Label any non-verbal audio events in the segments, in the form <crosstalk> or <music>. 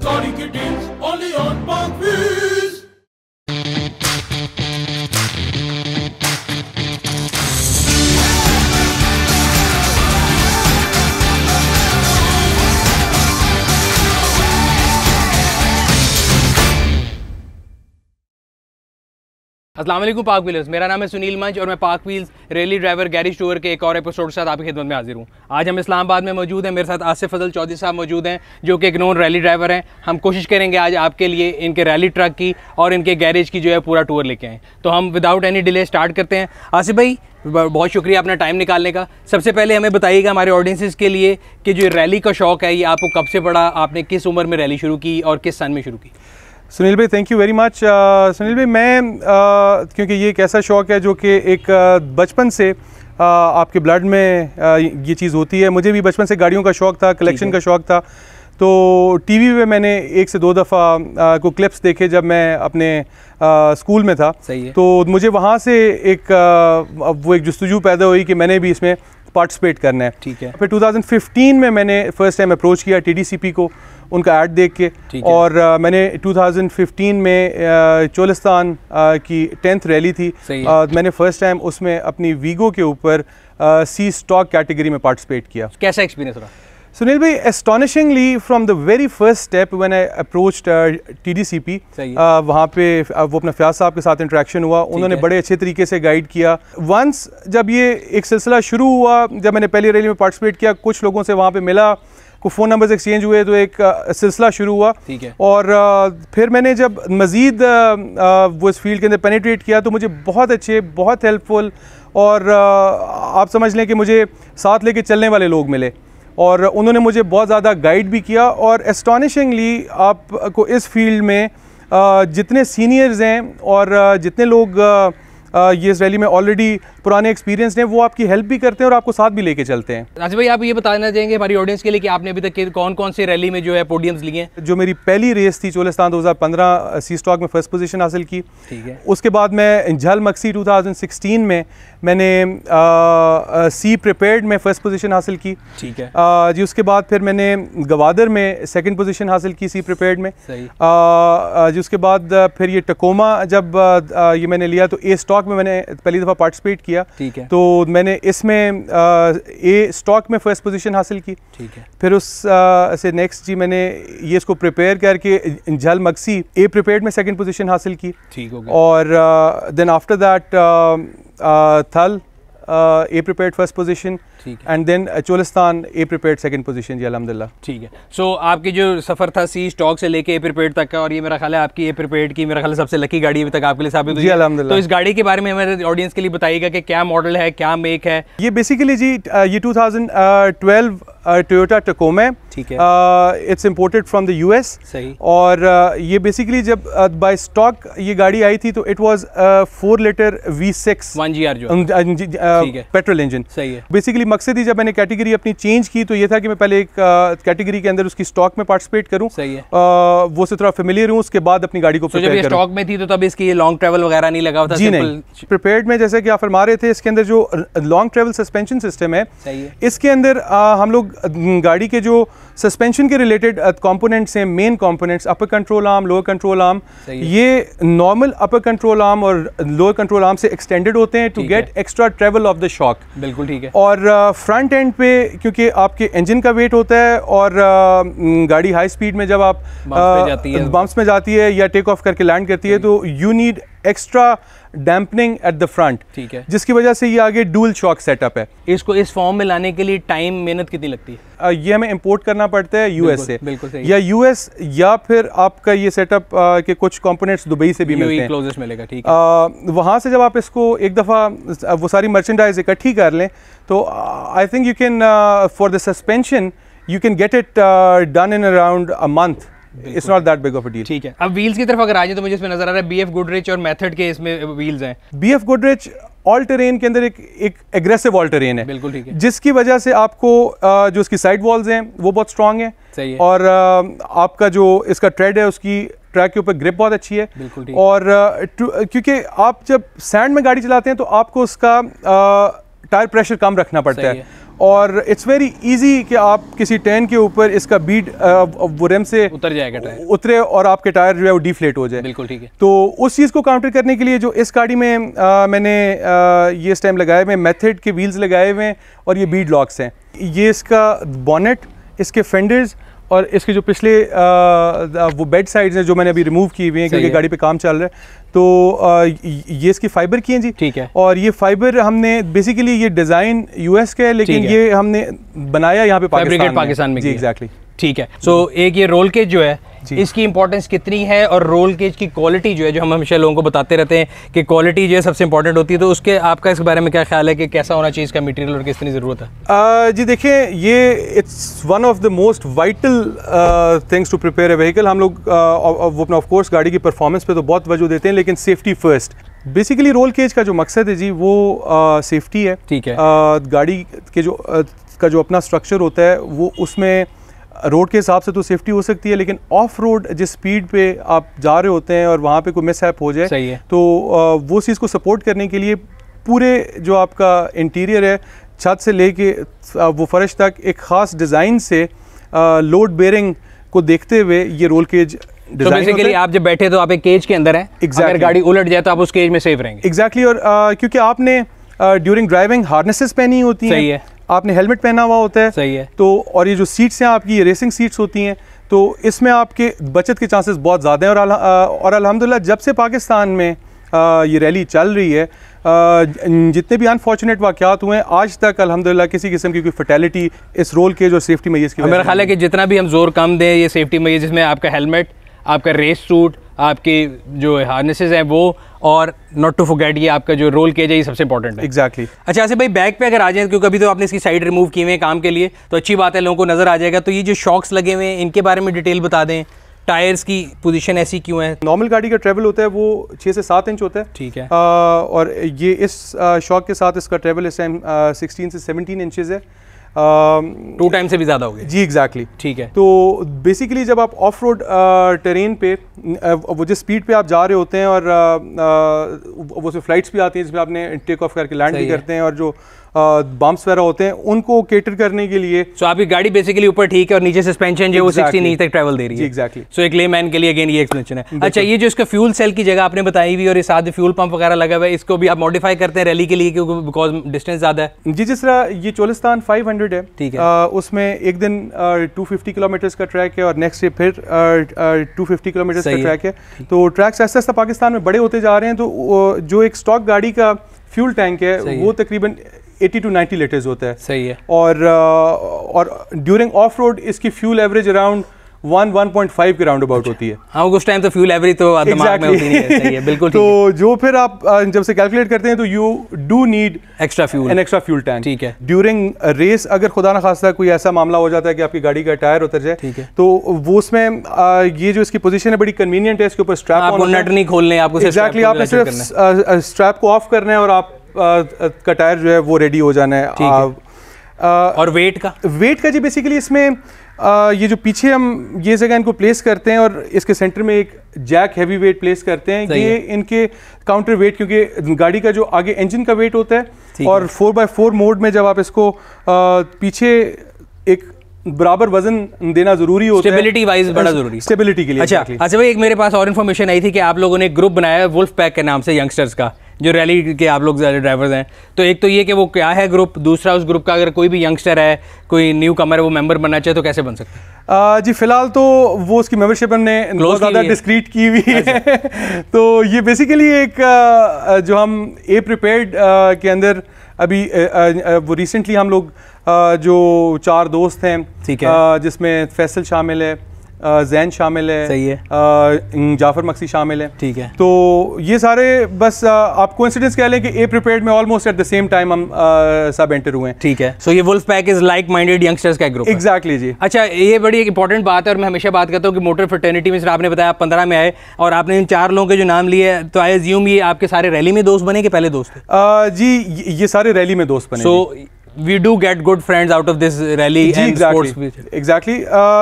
Sorry Kittens, only on Parkview. Aslam पाक wheelers मेरा नाम है सुनील मंच और मैं पाक व्हील्स रैली ड्राइवर गैरी टूर के एक और एपिसोड के साथ आपकी खिदमत में हाजिर हूँ आज हम इस्लामाबाद में मौजूद हैं मेरे साथ आसिफ फजल चौधरी साहब मौजूद हैं जो कि एक नॉन रैली ड्राइवर हैं हम कोशिश करेंगे आज आपके लिए इनके रैली ट्रक की और इनके गैरेज की जो है पूरा टूर लेके आएँ तो हम विदाउट एनी डिले स्टार्ट करते हैं आसिफ भाई बहुत शुक्रिया अपना टाइम निकालने का सबसे पहले हमें बताइएगा हमारे ऑडियंसिस के लिए कि जो रैली का शौक़ है ये आपको कब से पड़ा आपने किस उम्र में रैली शुरू की और किस सन में शुरू की सुनील भाई thank you very much Sunil भाई मैं uh, क्योंकि ये एक ऐसा शौक़ है जो कि एक uh, बचपन से uh, आपके ब्लड में uh, ये चीज़ होती है मुझे भी बचपन से गाड़ियों का शौक़ था कलेक्शन का शौक़ था तो टीवी पे मैंने एक से दो दफ़ा uh, को क्लिप्स देखे जब मैं अपने आ, uh, स्कूल में था सही है। तो मुझे वहाँ से एक आ, uh, वो एक जस्तजू पैदा हुई कि मैंने भी इसमें पार्टिसिपेट करना है ठीक है फिर 2015 में मैंने फर्स्ट टाइम अप्रोच किया टीडीसीपी को उनका ऐड देख के और आ, uh, मैंने 2015 में चोलिस्तान uh, uh, की टेंथ रैली थी आ, मैंने फर्स्ट टाइम उसमें अपनी वीगो के ऊपर सी स्टॉक कैटेगरी में पार्टिसिपेट किया कैसा एक्सपीरियंस रहा सुनील भाई astonishingly from the very first step one I approach T D C P वहाँ पे uh, वो अपना फ्याज साहब के साथ इंटरेक्शन हुआ उन्होंने बड़े अच्छे तरीके से गाइड किया वंस जब ये एक सिलसिला शुरू हुआ जब मैंने पहली रैली में पार्टिसिपेट किया कुछ लोगों से वहाँ पे मिला को फ़ोन नंबर्स एक्सचेंज हुए तो एक uh, सिलसिला शुरू हुआ ठीक है और आ, uh, फिर मैंने जब मज़ीद वो इस फील्ड के अंदर पेनीट्रेट किया तो मुझे बहुत अच्छे बहुत हेल्पफुल और आप समझ लें कि मुझे साथ लेके चलने वाले लोग मिले और उन्होंने मुझे बहुत ज़्यादा गाइड भी किया और एस्टॉनिशिंगली आपको इस फील्ड में जितने सीनियर्स हैं और जितने लोग ये इस रैली में ऑलरेडी पुराने एक्सपीरियंस हैं वो आपकी हेल्प भी करते हैं और आपको साथ भी लेके चलते हैं राजीव भाई आप ये बताना चाहेंगे हमारी ऑडियंस के लिए कि आपने अभी तक कौन कौन से रैली में जो है पोडियम्स लिए हैं जो मेरी पहली रेस थी चोलिस्तान पंद्रह सी स्टॉक में फर्स्ट पोजिशन हासिल की ठीक है उसके बाद मैं झल मक्सी सिक्सटीन में मैंने सी प्रिपेयर्ड में फर्स्ट पोजिशन हासिल की ठीक है जी उसके बाद फिर मैंने गवादर में सेकेंड पोजिशन हासिल की सी प्रिपेयर्ड में जी उसके बाद फिर ये टकोमा जब ये मैंने लिया तो ए स्टॉक में मैंने पहली दफ़ा पार्टिसिपेट किया किया ठीक है तो मैंने इसमें ए स्टॉक में फर्स्ट पोजीशन हासिल की ठीक है फिर उस आ, से नेक्स्ट जी मैंने ये इसको प्रिपेयर करके जल मक्सी ए प्रिपेयर्ड में सेकंड पोजीशन हासिल की ठीक हो गया और then after that Thal uh, A prepared first position and then Cholistan A prepared second position जी अलहमदिल्ला ठीक है सो so, आपकी जो सफ़र था सी स्टॉक से लेके ए प्रिपेयर्ड तक का और ये मेरा ख्याल है आपकी ए प्रिपेयर्ड की मेरा ख्याल सबसे लकी गाड़ी अभी तक आपके लिए साबित हुई अलहमदिल्ला तो इस गाड़ी के बारे में हमारे ऑडियंस के लिए बताइएगा कि क्या मॉडल है क्या मेक है ये बेसिकली जी uh, ये टू थाउजेंड टोयोटा टकोमे ठीक है it's imported from the US सही और uh, ये बेसिकली जब बाय uh, स्टॉक ये गाड़ी आई थी तो it was four litre V six petrol engine सही है बेसिकली मकसद ही जब मैंने कैटेगरी अपनी चेंज की तो ये था कि मैं पहले एक कैटेगरी uh, के अंदर उसकी स्टॉक में पार्टिसिपेट करूँ सही है uh, वो से थोड़ा फेमिलियर हूँ उसके बाद अपनी गाड़ी को so जब स्टॉक में थी तो तब इसकी लॉन्ग ट्रेवल वगैरह नहीं लगा जी नहीं प्रिपेयर में जैसे कि आप फरमा रहे थे इसके अंदर जो लॉन्ग ट्रेवल सस्पेंशन सिस्टम है इसके अंदर हम लोग गाड़ी के जो सस्पेंशन के रिलेटेड कंपोनेंट्स हैं main components upper control arm lower control arm ये नॉर्मल अपर कंट्रोल आर्म और लोअर कंट्रोल आर्म से एक्सटेंडेड होते हैं to get extra travel of the shock बिल्कुल ठीक है और फ्रंट एंड पे क्योंकि आपके इंजन का वेट होता है और गाड़ी हाई स्पीड में जब आप बम्प्स में जाती है या टेक ऑफ करके लैंड करती है तो you need extra dampening at the front ठीक है जिसकी वजह से ये आगे डूल शॉक सेटअप है इसको इस फॉर्म में लाने के लिए टाइम मेहनत कितनी लगती है ये हमें इंपोर्ट करना पड़ता है यूएस से बिल्कुल सही या यूएस या फिर आपका ये सेटअप के कुछ कंपोनेंट्स दुबई से भी e मिलते हैं मिलेगा ठीक है वहाँ से जब आप इसको एक दफ़ा वो सारी मर्चेंडाइज इकट्ठी कर लें तो I think you can for the suspension you can get it done in around a month it's not that big of a deal ठीक है अब व्हील्स की तरफ अगर आ जाए तो मुझे इसमें नजर आ रहा है बीएफ गुडरिच और मेथड के इसमें व्हील्स हैं बीएफ गुडरिच ऑल टेरेन के अंदर एक एक एग्रेसिव ऑल टेरेन है बिल्कुल ठीक है जिसकी वजह से आपको जो इसकी साइड वॉल्स हैं वो बहुत स्ट्रांग है सही है और आपका जो इसका ट्रेड है उसकी ट्रैक के ऊपर ग्रिप बहुत अच्छी है बिल्कुल और क्योंकि आप जब सैंड में गाड़ी चलाते हैं तो आपको उसका टायर प्रेशर कम रखना पड़ता है, है। और इट्स वेरी इजी कि आप किसी टेन के ऊपर इसका बीट वो रेम से उतर जाएगा टायर उतरे और आपके टायर जो है वो डिफ्लेट हो जाए बिल्कुल ठीक है तो उस चीज़ को काउंटर करने के लिए जो इस गाड़ी में आ, मैंने आ, ये इस टाइम लगाए हुए मेथड के व्हील्स लगाए हुए हैं और ये बीड लॉक्स हैं ये इसका बॉनेट इसके फेंडर्स और इसके जो पिछले आ, वो बेड साइड्स हैं जो मैंने अभी रिमूव किए हुए हैं क्योंकि है। गाड़ी पे काम चल रहा है तो आ, ये इसकी फाइबर की है जी ठीक है और ये फाइबर हमने बेसिकली ये डिज़ाइन यूएस के है लेकिन ये हमने बनाया यहाँ पे पाकिस्तान में, पाकिस्तान में जी एग्जैक्टली ठीक है सो एक ये रोल केज जो है इसकी इंपॉर्टेंस कितनी है और रोल केज की क्वालिटी जो है जो हम हमेशा लोगों को बताते रहते हैं कि क्वालिटी जो है सबसे इंपॉर्टेंट होती है तो उसके आपका इस बारे में क्या ख्याल है कि कैसा होना चाहिए इसका मटेरियल और कितनी ज़रूरत है जी देखिए ये it's one of the most vital things to prepare a vehicle हम लोग ऑफकोर्स गाड़ी की परफॉर्मेंस पे तो बहुत वजह देते हैं लेकिन safety first basically roll cage का जो मकसद है जी वो सेफ्टी है ठीक है आ, गाड़ी के जो आ, का जो अपना स्ट्रक्चर होता है वो उसमें रोड के हिसाब से तो सेफ्टी हो सकती है लेकिन ऑफ रोड जिस स्पीड पे आप जा रहे होते हैं और वहाँ पे कोई मिसहैप हो जाए सही है तो वो चीज़ को सपोर्ट करने के लिए पूरे जो आपका इंटीरियर है छत से लेके वो फर्श तक एक ख़ास डिज़ाइन से लोड बेरिंग को देखते हुए ये रोल केज तो लिए आप जब बैठे तो आप एक केज के अंदर हैं exactly. अगर गाड़ी उलट जाए तो आप उस केज में सेफ रहेंगे एग्जैक्टली exactly, और क्योंकि आपने ड्यूरिंग ड्राइविंग हार्नेसेस पहनी होती हैं है आपने हेलमेट पहना हुआ होता है सही है तो और ये जो सीट्स हैं आपकी ये रेसिंग सीट्स होती हैं तो इसमें आपके बचत के चांसेस बहुत ज़्यादा हैं और अलहमदिल्ला जब से पाकिस्तान में आ, ये रैली चल रही है जितने भी अनफॉर्चुनेट वाक़ात हुए हैं आज तक अलहमदिल्ला किसी किस्म की कोई फटैलिटी इस रोल के जो सेफ्टी मैज की मेरा ख्याल है कि जितना भी हम जोर कम दें ये सेफ्टी मैज में आपका हेलमेट आपका रेस सूट आपके जो हार्नेसेस हैं वो और नॉट टू फोगेट ये आपका जो रोल किया जाए ये सबसे इंपॉर्टेंट है एग्जैक्टली exactly. अच्छा ऐसे भाई बैक पे अगर आ जाए क्योंकि अभी तो आपने इसकी साइड रिमूव की हुई है काम के लिए तो अच्छी बात है लोगों को नज़र आ जाएगा तो ये जो शॉक्स लगे हुए हैं इनके बारे में डिटेल बता दें टायर्स की पोजीशन ऐसी क्यों है नॉर्मल गाड़ी का ट्रेवल होता है वो छः से सात इंच होता है ठीक है आ, और ये इस शॉक के साथ इसका ट्रेवल इस टाइम सिक्सटीन से सेवनटीन इंचज़ है टू टाइम से भी ज़्यादा हो गया जी एग्जैक्टली exactly. ठीक है तो बेसिकली जब आप ऑफ रोड ट्रेन पे वो जिस स्पीड पे आप जा रहे होते हैं और वो से फ्लाइट्स भी आती हैं जिसमें आपने टेक ऑफ करके लैंड भी करते हैं और जो बम्प्स वगैरह होते हैं उनको केटर करने के लिए सो so, आपकी गाड़ी बेसिकली ऊपर ठीक है और नीचे सस्पेंशन जो है exactly. वो इंच तक ट्रैवल दे रही है एग्जैक्टली सो so, एक ले मैन के लिए अगेन ये एक्सप्लेनेशन है अच्छा ये जो इसका फ्यूल सेल की जगह आपने बताई हुई और साथ फ्यूल पंप वगैरह लगा हुआ है इसको भी आप मॉडिफाई करते हैं रैली के लिए क्योंकि बिकॉज डिस्टेंस ज़्यादा है जी जिस तरह ये चोलिस्तान फाइव है ठीक है उसमें एक दिन टू फिफ्टी किलोमीटर्स का ट्रैक है और नेक्स्ट डे फिर टू फिफ्टी किलोमीटर्स का ट्रैक है तो ट्रैक्स ऐसे ऐसा पाकिस्तान में बड़े होते जा रहे हैं तो जो एक स्टॉक गाड़ी का फ्यूल टैंक है वो तकरीबन एटी टू नाइन्टी लीटर्स होता है सही है और और ड्यूरिंग ऑफ रोड इसकी fuel average around one one point five के राउंड अबाउट अच्छा। होती है हाँ उस टाइम तो फ्यूल एवरेज तो exactly. दिमाग में होती नहीं है सही है बिल्कुल <laughs> तो है। जो फिर आप जब से कैलकुलेट करते हैं तो you do need extra fuel an extra fuel tank ठीक है ड्यूरिंग रेस अगर खुदा ना खासा कोई ऐसा मामला हो जाता है कि आपकी गाड़ी का टायर उतर जाए ठीक है तो वो उसमें ये जो इसकी पोजिशन है बड़ी कन्वीनियंट है इसके ऊपर स्ट्रैप आपको नट नहीं खोलने आपको एग्जैक्टली आपने सिर्फ स्ट्रैप को ऑफ करना है और आप का टायर जो है वो रेडी हो जाना है, ठीक है। आ, और वेट का वेट का जी बेसिकली इसमें आ, ये जो पीछे हम ये जगह इनको प्लेस करते हैं और इसके सेंटर में एक जैक हैवी वेट प्लेस करते हैं ये है। इनके काउंटर वेट क्योंकि गाड़ी का जो आगे इंजन का वेट होता है और फोर बाय फोर मोड में जब आप इसको आ, पीछे एक बराबर वजन देना जरूरी होता स्टेबिलिटी वाइज बड़ा जरूरी स्टेबिलिटी के लिए अच्छा अच्छा भाई एक मेरे पास और इन्फॉर्मेशन आई थी कि आप लोगों ने ग्रुप बनाया है वुल्फ पैक के नाम से यंगस्टर्स का जो रैली के आप लोग ड्राइवर्स हैं तो एक तो ये कि वो क्या है ग्रुप दूसरा उस ग्रुप का अगर कोई भी यंगस्टर है कोई न्यू कमर है वो मेंबर बनना चाहे तो कैसे बन सकते जी फिलहाल तो वो उसकी मेंबरशिप हमने बहुत ज़्यादा डिस्क्रीट की हुई है अच्छा। <laughs> तो ये बेसिकली एक जो हम ए प्रिपेयर्ड के अंदर अभी वो रिसेंटली हम लोग जो चार दोस्त हैं ठीक है जिसमें फैसल शामिल है जैन शामिल है सही है आ, जाफर मक्सी शामिल है ठीक है तो ये सारे बस आ, आप कोइंसिडेंस कह लें कि ए प्रिपेयर्ड में almost at the same time हम आ, सब एंटर हुए हैं ठीक है सो so, ये wolf pack is like minded youngsters का ग्रुप एग्जैक्टली exactly जी अच्छा ये बड़ी एक इंपॉर्टेंट बात है और मैं हमेशा बात करता हूँ कि मोटर फर्टर्निटी में सर आपने बताया आप पंद्रह में आए और आपने इन चार लोगों के जो नाम लिए तो आई एज्यूम ये आपके सारे रैली में दोस्त बने के पहले दोस्त जी ये सारे रैली में दोस्त बने so we do get good friends out of this rally exactly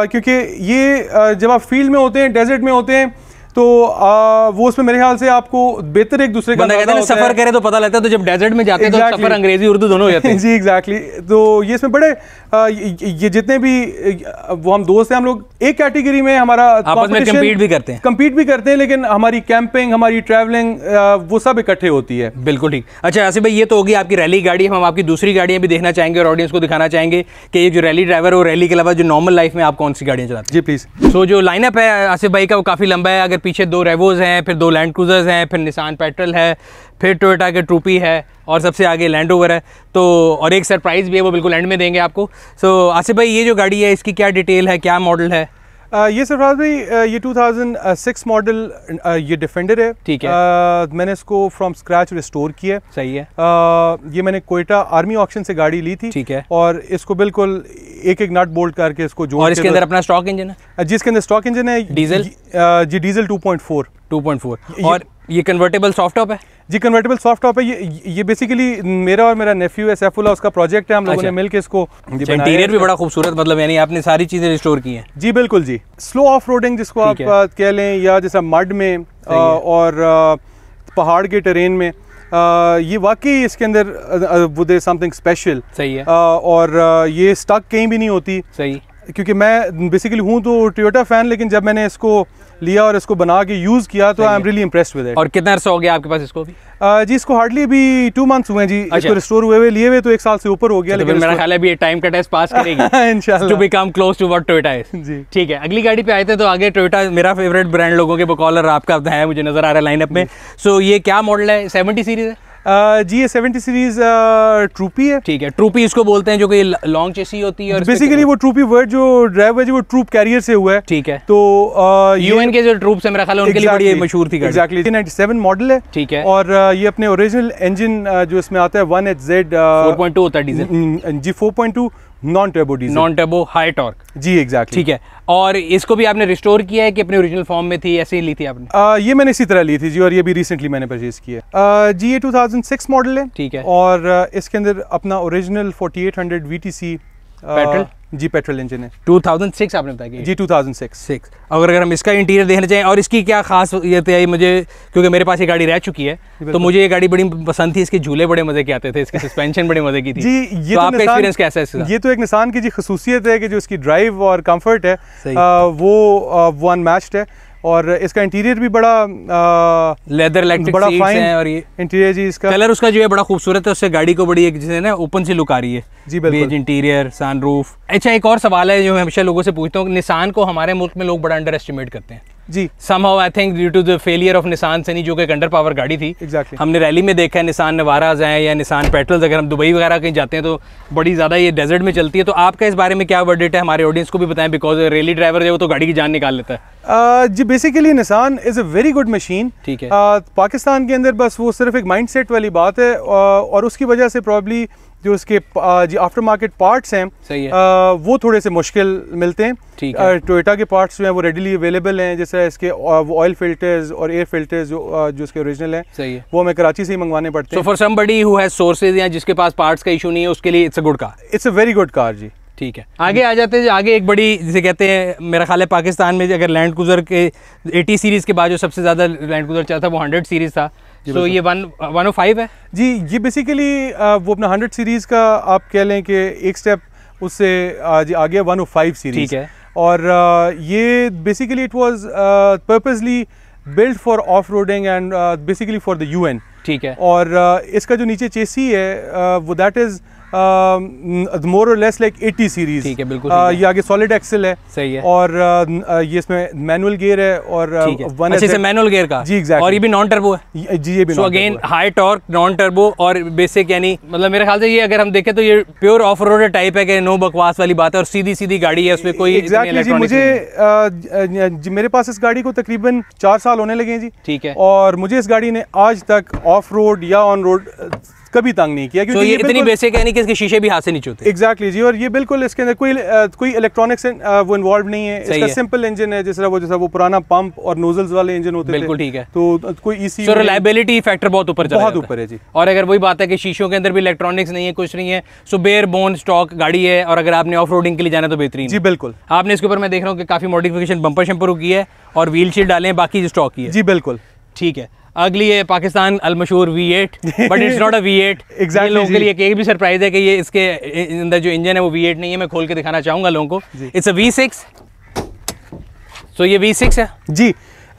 क्योंकि ये uh, जब आप फील्ड में होते हैं डेजर्ट में होते हैं तो आ, वो उसमें मेरे ख्याल से आपको बेहतर एक दूसरे का कहते हैं सफर करे तो पता लगता है तो जब डेजर्ट में जाते हैं तो exactly. तो सफर अंग्रेजी उर्दू दोनों हो जाते हैं <laughs> जी एग्जैक्टली exactly. तो ये इसमें बड़े आ, ये जितने भी वो हम दोस्त हैं हम लोग एक कैटेगरी में हमारा कम्पीट भी करते हैं कम्पीट भी करते हैं लेकिन हमारी कैंपिंग हमारी ट्रैवलिंग वो सब इकट्ठे होती है बिल्कुल ठीक अच्छा आसिफ भाई ये तो होगी आपकी रैली गाड़ी हम आपकी दूसरी गाड़ियाँ भी देखना चाहेंगे और ऑडियंस को दिखाना चाहेंगे कि ये जो रैली ड्राइवर और रैली के अलावा जो नॉर्मल लाइफ में आप कौन सी गाड़ियाँ चलाते हैं जी प्लीज़ सो जो लाइनअप है आसिफ भाई का वो काफ़ी लंबा है अगर पीछे दो रेवोज हैं फिर दो लैंड क्रूज़र्स हैं फिर निशान पेट्रल है फिर टोयोटा के ट्रूपी है और सबसे आगे लैंड ओवर है तो और एक सरप्राइज़ भी है वो बिल्कुल एंड में देंगे आपको सो so, आसिफ भाई ये जो गाड़ी है इसकी क्या डिटेल है क्या मॉडल है आ, ये सरफराज भाई ये 2006 मॉडल ये डिफेंडर है ठीक है आ, मैंने इसको फ्रॉम स्क्रैच रिस्टोर किया सही है आ, ये मैंने कोयटा आर्मी ऑक्शन से गाड़ी ली थी ठीक है और इसको बिल्कुल एक एक नट बोल्ट करके इसको जो और इसके अंदर अपना स्टॉक इंजन है जिसके अंदर स्टॉक इंजन है डीजल जी डीजल 2.4 2.4 और ये कन्वर्टेबल सॉफ्ट टॉप है जी कन्वर्टेबल सॉफ्ट टॉप है ये ये बेसिकली मेरा और मेरा नेफ्यू है सैफुल्ला उसका प्रोजेक्ट है हम लोगों अच्छा। ने मिलकर इसको इंटीरियर अच्छा, भी बड़ा खूबसूरत मतलब यानी आपने सारी चीज़ें रिस्टोर की हैं जी बिल्कुल जी स्लो ऑफ रोडिंग जिसको आप कह लें या जैसा मड में और पहाड़ के ट्रेन में आ, ये वाकई इसके अंदर वो दे समथिंग स्पेशल सही है आ, और ये स्टक कहीं भी नहीं होती सही क्योंकि मैं बेसिकली हूँ तो टोयोटा फ़ैन लेकिन जब मैंने इसको लिया और इसको बना के यूज़ किया तो I am really impress with it और कितना अर्सा हो गया आपके पास इसको भी जी इसको हार्डली अभी टू मंथ्स हुए हैं जी अच्छा। इसको रिस्टोर हुए हुए लिए हुए तो एक साल से ऊपर हो गया अच्छा, तो लेकिन मेरा ख्याल है अभी टाइम का टेस्ट पास करेगी इंशाल्लाह to become close to what Toyota is जी ठीक है अगली गाड़ी पे आए थे तो आगे टोयोटा मेरा फेवरेट ब्रांड लोगों के बकॉलर आपका है मुझे नजर आ रहा है लाइनअप में सो ये क्या मॉडल है सेवेंटी सीरीज है Uh, जी ये सेवेंटी सीरीज ट्रूपी है ठीक है ट्रूपी इसको बोलते हैं जो कि लॉन्ग चेसी होती है और बेसिकली वो ट्रूपी वर्ड जो ड्राइव है जो वो ट्रूप कैरियर से हुआ है ठीक है तो uh, यूएन के जो ट्रूप है मेरा ख्याल उनके लिए बड़ी मशहूर थी एक्जैक्टली नाइनटी सेवन मॉडल है ठीक है और uh, ये अपने ओरिजिनल इंजन जो इसमें आता है one H Z four point two होता है डीजल जी four point two non turbo diesel non turbo high torque जी एग्जैक्ट ठीक है और इसको भी आपने रिस्टोर किया है कि अपने ओरिजिनल फॉर्म में थी ऐसे ही ली थी आपने आ, ये मैंने इसी तरह ली थी जी और ये भी रिसेंटली मैंने परचेज की है जी ये 2006 मॉडल है ठीक है और इसके अंदर अपना ओरिजिनल फोर्टी 4800 VTC पेट्रोल जी पेट्रोल इंजन है 2006 आपने बताया जी 2006 सिक्स अगर अगर हम इसका इंटीरियर देखना चाहें और इसकी क्या खास ये तो है मुझे क्योंकि मेरे पास ये गाड़ी रह चुकी है तो मुझे ये गाड़ी बड़ी पसंद थी इसके झूले बड़े मज़े के आते थे इसके सस्पेंशन बड़े मज़े की थी जी ये तो, तो आपका एक्सपीरियंस कैसा है ये तो एक निशान की जी खसूसियत है कि जो इसकी ड्राइव और कम्फर्ट है वो वन मैच्ड है और इसका इंटीरियर भी बड़ा लेदर इलेक्ट्रिक बड़ा फाइन है और ये इंटीरियर जी इसका कलर उसका जो है बड़ा खूबसूरत है उससे गाड़ी को बड़ी एक जैसे ना ओपन सी लुक आ रही है जी बिल्कुल इंटीरियर सनरूफ अच्छा एक और सवाल है जो मैं हमेशा लोगों से पूछता हूँ निशान को हमारे मुल्क में लोग बड़ा अंडर एस्टिमेट करते हैं जी somehow I think due to the failure of Nissan Sunny जो कि एक अंडर पावर गाड़ी थी exactly. हमने रैली में देखा है निशान नवाराज हैं या निशान पेट्रोल्स अगर हम दुबई वगैरह कहीं जाते हैं तो बड़ी ज़्यादा ये डेजर्ट में चलती है तो आपका इस बारे में क्या वर्डेट है हमारे ऑडियंस को भी बताएं बिकॉज रैली ड्राइवर वो तो गाड़ी की जान निकाल लेता है Uh, जी basically Nissan is a very good machine ठीक है uh, पाकिस्तान के अंदर बस वो सिर्फ एक माइंड वाली बात है uh, और उसकी वजह से प्रॉब्ली जो उसके जो आफ्टर मार्केट पार्ट्स हैं सही है। आ, वो थोड़े से मुश्किल मिलते हैं ठीक है टोयोटा के पार्ट्स जो हैं वो रेडीली अवेलेबल हैं जैसे इसके ऑयल फिल्टर्स और एयर फिल्टर्स जो जो इसके ओरिजिनल हैं सही है वो हमें कराची से ही मंगवाने पड़ते हैं for somebody who has sources या जिसके पास पार्ट्स का इशू नहीं है उसके लिए it's a good car it's a very good car जी ठीक है आगे आ जाते हैं आगे एक बड़ी जिसे कहते हैं मेरा ख्याल है पाकिस्तान में अगर लैंड क्रूजर के 80 सीरीज़ के बाद जो सबसे ज़्यादा लैंड क्रूजर चला था वो 100 सीरीज़ था सो ये वन वन फाइव है जी ये बेसिकली uh, वो अपना हंड्रेड सीरीज़ का आप कह लें कि एक स्टेप उससे uh, जी आ गया वन फाइव सीरीज ठीक है और uh, ये basically it was purposely build for off roading and basically for the UN ठीक है और इसका जो नीचे चेसी है वो दैट इज़ मोर और लेस लाइक 80 सीरीज ठीक है बिल्कुल आ, है। ये आगे सॉलिड एक्सेल है सही है और आ, ये इसमें मैनुअल गियर है और वन अच्छे से मैनुअल गियर का जी एग्जैक्ट और ये भी नॉन टर्बो है जी ये भी so again high torque non turbo और बेसिक यानी मतलब मेरे ख्याल से ये अगर हम देखें तो ये प्योर ऑफ रोड टाइप है नो बकवास वाली बात है और सीधी सीधी गाड़ी है उसमें कोई एग्जैक्टली जी मुझे मेरे पास इस गाड़ी को तकरीबन चार साल होने लगे जी ठीक है और मुझे इस गाड़ी ने आज तक ऑफ रोड या ऑन रोड कभी तंग नहीं किया क्योंकि ये, इतनी बेसिक है नहीं कि इसके शीशे भी हाथ से नहीं छूते एग्जैक्टली जी और ये बिल्कुल इसके अंदर कोई कोई इलेक्ट्रॉनिक्स वो इन्वॉल्व नहीं है इसका सिंपल इंजन है जिस तरह वो जैसा वो पुराना पंप और नोजल्स वाले इंजन होते बिल्कुल ठीक है तो कोई इसी सो रिलायबिलिटी फैक्टर बहुत ऊपर बहुत ऊपर है जी और अगर वही बात है कि शीशों के अंदर भी इलेक्ट्रॉनिक्स नहीं है कुछ नहीं है सो बेयर बोन स्टॉक गाड़ी है और अगर आपने ऑफ के लिए जाना तो बेहतरीन जी बिल्कुल आपने इसके ऊपर मैं देख रहा हूँ कि काफी मॉडिफिकेशन बंपर शंपर की है और व्हील शीट डाले हैं बाकी स्टॉक की है जी बिल्कुल ठीक है अगली है पाकिस्तान अलमशूर V eight but it's not a V eight exact लोगों के लिए एक भी सरप्राइज है कि ये इसके अंदर जो इंजन है वो वी एट नहीं है मैं खोल के दिखाना चाहूँगा लोगों को it's a V six so ये वी सिक्स है जी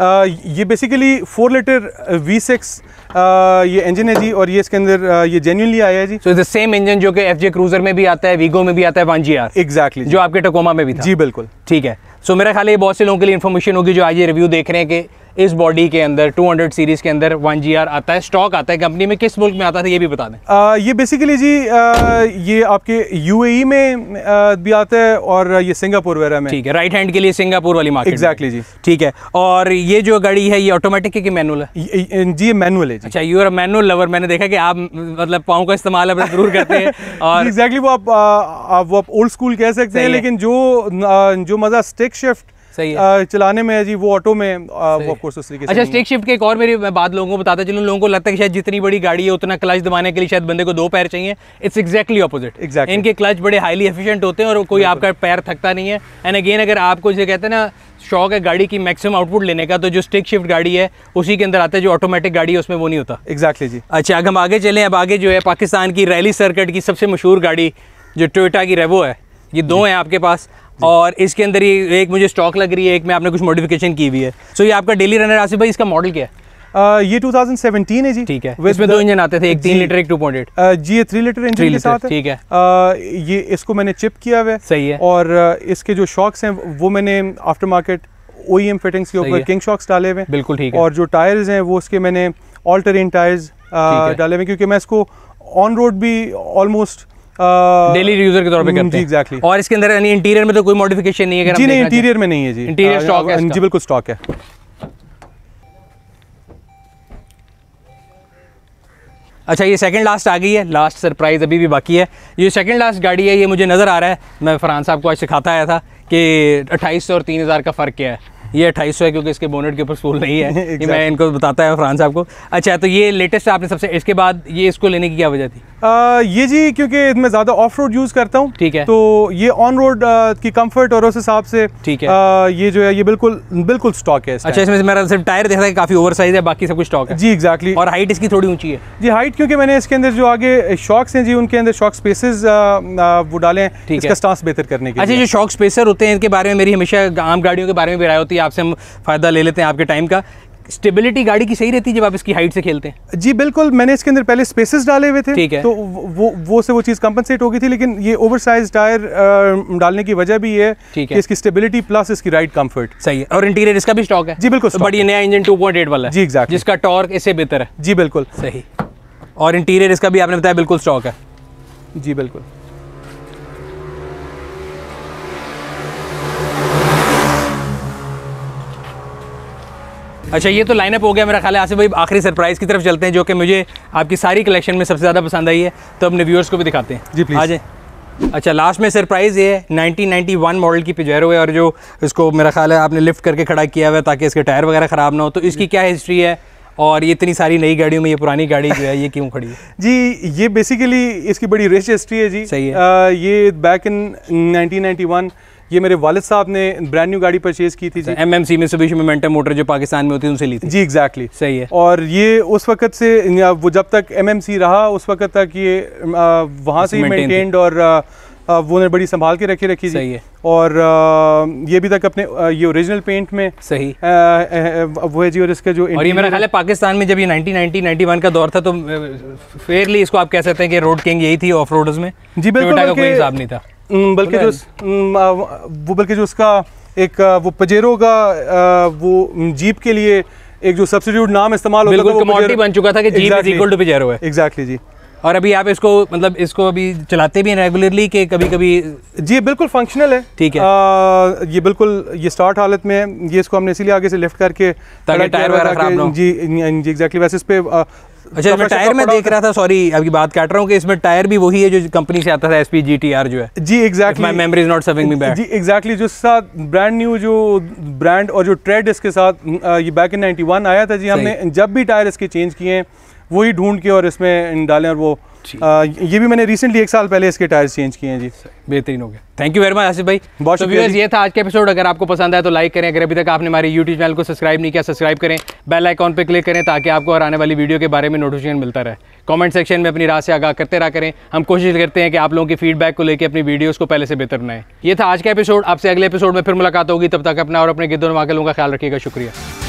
आ, ये basically four litre V six ये इंजन है जी और ये इसके अंदर ये जेन्यूनली आया है जी सो द सेम इंजन जो कि एफ जे क्रूजर में भी आता है वीगो में भी आता है वन जी आर एग्जैक्टली जो आपके टकोमा में भी था जी बिल्कुल ठीक है सो so, मेरा ख्याल ये बहुत से लोगों के लिए इन्फॉर्मेशन होगी जो आज ये रिव्यू देख रहे हैं कि इस बॉडी के अंदर 200 सीरीज के अंदर 1GR आता है स्टॉक आता है कंपनी में किस मुल्क में आता था ये भी बता दें आ, ये बेसिकली जी आ, ये आपके यूएई e में आ, भी आता है और ये सिंगापुर वगैरह में ठीक है राइट हैंड के लिए सिंगापुर वाली मार्केट एग्जैक्टली exactly जी ठीक है और ये जो गाड़ी है ये ऑटोमेटिक है कि मैनुअल है जी ये मैनुअल है अच्छा यू आर मैनुअल लवर मैंने देखा कि आप मतलब पाँव का इस्तेमाल अपना जरूर करते हैं <laughs> और एग्जैक्टली वो आप वो आप ओल्ड स्कूल कह सकते हैं लेकिन जो जो मज़ा स्टिक शिफ्ट सही है चलाने में जी वो ऑटो में वो उस तरीके से अच्छा स्टेक शिफ्ट के एक और मेरी बात लोगों को बताते चलो लोगों को लगता है कि शायद जितनी बड़ी गाड़ी है उतना क्लच दबाने के लिए शायद बंदे को दो पैर चाहिए इट्स एक्जैक्टली अपोजिट एग्जैक्ट इनके क्लच बड़े हाईली एफिशिएंट होते हैं और कोई आपका पैर थकता नहीं है एंड अगेन अगर आपको जैसे कहते हैं ना शौक है गाड़ी की मैक्सिमम आउटपुट लेने का तो जो स्टिक शिफ्ट गाड़ी है उसी के अंदर आता है जो ऑटोमेटिक गाड़ी है उसमें वो नहीं होता एग्जैक्टली exactly जी अच्छा अब हम आगे चलें अब आगे जो है पाकिस्तान की रैली सर्किट की सबसे मशहूर गाड़ी जो टोयोटा की रेवो है ये दो हैं आपके पास और इसके अंदर ये एक मुझे स्टॉक लग रही है एक में आपने कुछ मॉडिफिकेशन की हुई है सो so, ये आपका डेली रनर आसिफ भाई इसका मॉडल क्या है Uh, ये 2017 है जी ठीक है इसमें दो इंजन आते थे एक तीन लीटर एक टू पॉइंट uh, जी ये थ्री लीटर इंजन के साथ ठीक है uh, ये इसको मैंने चिप किया हुआ है सही है और इसके जो शॉक्स हैं वो मैंने आफ्टर मार्केट ओ फिटिंग्स के ऊपर किंग शॉक्स डाले हुए हैं बिल्कुल ठीक है और जो टायर्स हैं वो इसके मैंने ऑल टेरेन टायर्स डाले हुए क्योंकि मैं इसको ऑन रोड भी ऑलमोस्ट डेली यूजर के तौर पे करते हैं एग्जैक्टली और इसके अंदर यानी इंटीरियर में तो कोई मॉडिफिकेशन नहीं है जी नहीं इंटीरियर में नहीं है जी इंटीरियर स्टॉक है जी बिल्कुल स्टॉक है अच्छा ये सेकंड लास्ट आ गई है लास्ट सरप्राइज़ अभी भी बाकी है ये सेकंड लास्ट गाड़ी है ये मुझे नज़र आ रहा है मैं फरहान साहब को आज सिखाता आया था कि अट्ठाईस और तीन का फ़र्क क्या है ये अट्ठाईस है क्योंकि इसके बोनेट के ऊपर स्कूल नहीं है <laughs> exactly. ये मैं इनको बताता है फरहान साहब को अच्छा तो ये लेटेस्ट आपने सबसे इसके बाद ये इसको लेने की क्या वजह थी ये जी क्योंकि मैं ज़्यादा ऑफ रोड यूज़ करता हूँ ठीक है तो ये ऑन रोड की कम्फर्ट और उस हिसाब से ठीक है आ, ये जो है ये बिल्कुल बिल्कुल स्टॉक है अच्छा इसमें मेरा सिर्फ टायर देखा है काफ़ी ओवर साइज है बाकी सब कुछ स्टॉक है जी एक्जैक्टली और हाइट इसकी थोड़ी ऊंची है जी हाइट क्योंकि मैंने इसके अंदर जो आगे शॉक्स हैं जी उनके अंदर शॉक स्पेसेस वो डाले हैं इसका स्टांस बेहतर करने के अच्छा जो शॉक स्पेसर होते हैं इनके बारे में मेरी हमेशा आम गाड़ियों के बारे में भी राय होती है आपसे हम फ़ायदा ले लेते हैं आपके टाइम का स्टेबिलिटी गाड़ी की सही रहती है जब आप इसकी हाइट से खेलते हैं जी बिल्कुल मैंने इसके अंदर पहले स्पेसेस डाले हुए थे तो वो वो से वो चीज़ कंपनसेट हो गई थी लेकिन ये ओवर साइज टायर डालने की वजह भी है ठीक है इसकी स्टेबिलिटी प्लस इसकी राइड कंफर्ट सही है और इंटीरियर इसका भी स्टॉक है जी बिल्कुल तो बढ़िया नया इंजन टू वाला जी एक्ट जिसका टॉर्क इससे बेहतर है जी बिल्कुल सही और इंटीरियर इसका भी आपने बताया बिल्कुल स्टॉक है जी बिल्कुल अच्छा ये तो लाइनअप हो गया मेरा ख्याल है आसिफ भाई आखिरी सरप्राइज़ की तरफ चलते हैं जो कि मुझे आपकी सारी कलेक्शन में सबसे ज़्यादा पसंद आई है तो अपने व्यूअर्स को भी दिखाते हैं जी प्लीज़ आ जाए अच्छा लास्ट में सरप्राइज़ ये है 1991 मॉडल की पिजैरो है और जो इसको मेरा ख्याल है आपने लिफ्ट करके खड़ा किया हुआ है ताकि इसके टायर वगैरह ख़राब ना हो तो इसकी क्या हिस्ट्री है और ये इतनी सारी नई गाड़ियों में ये पुरानी गाड़ी जो है ये क्यों खड़ी है <laughs> जी ये बेसिकली इसकी बड़ी रिच हिस्ट्री है जी सही है आ, ये बैक इन 1991 ये मेरे वालिद साहब ने ब्रांड न्यू गाड़ी परचेज़ की थी एम एम सी में सुबह मोमेंटम मोटर जो पाकिस्तान में होती है उनसे ली थी जी एग्जैक्टली exactly. सही है और ये उस वक्त से वो जब तक एम एम सी रहा उस वक्त तक ये वहाँ से ही मेनटेन्ड और वो ने बड़ी संभाल के रखी रखी सही है और ये भी तक अपने ये ओरिजिनल पेंट में सही वो है जी और इसका जो और ये मेरा ख्याल है पाकिस्तान में जब ये 1990 91 का दौर था तो फेयरली इसको आप कह सकते हैं कि रोड किंग यही थी ऑफ रोडर्स में जी बिल्कुल तो कोई हिसाब नहीं था तो बल्कि जो वो बल्कि जो उसका एक वो पजेरो का वो जीप के लिए एक जो सब्सिट्यूट नाम इस्तेमाल होता था वो बन चुका था कि Jeep is equal to Pajero है एग्जैक्टली जी और अभी आप इसको मतलब इसको अभी चलाते भी हैं रेगुलरली कि कभी कभी जी बिल्कुल फंक्शनल है ठीक है आ, ये बिल्कुल ये स्टार्ट हालत में है ये इसको हमने इसीलिए आगे से लिफ्ट करके टायर वगैरह जी जी एग्जैक्टली वैसे इस पर अच्छा मैं टायर में देख रहा था सॉरी आपकी बात काट रहा हूँ कि इसमें टायर भी वही है जो कंपनी से आता था SP P G T R जो है जी exactly my memory is not serving me back जी एग्जैक्टली जो साथ ब्रांड न्यू जो ब्रांड और जो ट्रेड इसके साथ ये बैक इन 91 आया था जी हमने जब भी टायर इसके चेंज किए हैं वही ढूंढ के और इसमें डालें और वो आ, ये भी मैंने रिसेंटली एक साल पहले इसके टायर चेंज किए हैं जी बेहतरीन हो गया thank you very much Asif भाई बहुत तो व्यूअर्स ये था आज के एपिसोड अगर आपको पसंद आया तो लाइक करें अगर अभी तक आपने हमारे यूट्यूब चैनल को सब्सक्राइब नहीं किया सब्सक्राइब करें बेल आइकॉन पर क्लिक करें ताकि आपको और आने वाली वीडियो के बारे में नोटिफिकेशन मिलता रहे कॉमेंट सेक्शन में अपनी राह से आगाह करते रहा करें हम कोशिश करते हैं कि आप लोगों की फीडबैक को लेकर अपनी वीडियोज़ को पहले से बेहतर बनाएं ये था आज का एपिसोड आपसे अगले एपिसोड में फिर मुलाकात होगी तब तक अपना और अपने गिद्दों वाकलों का ख्याल रखिएगा शुक्रिया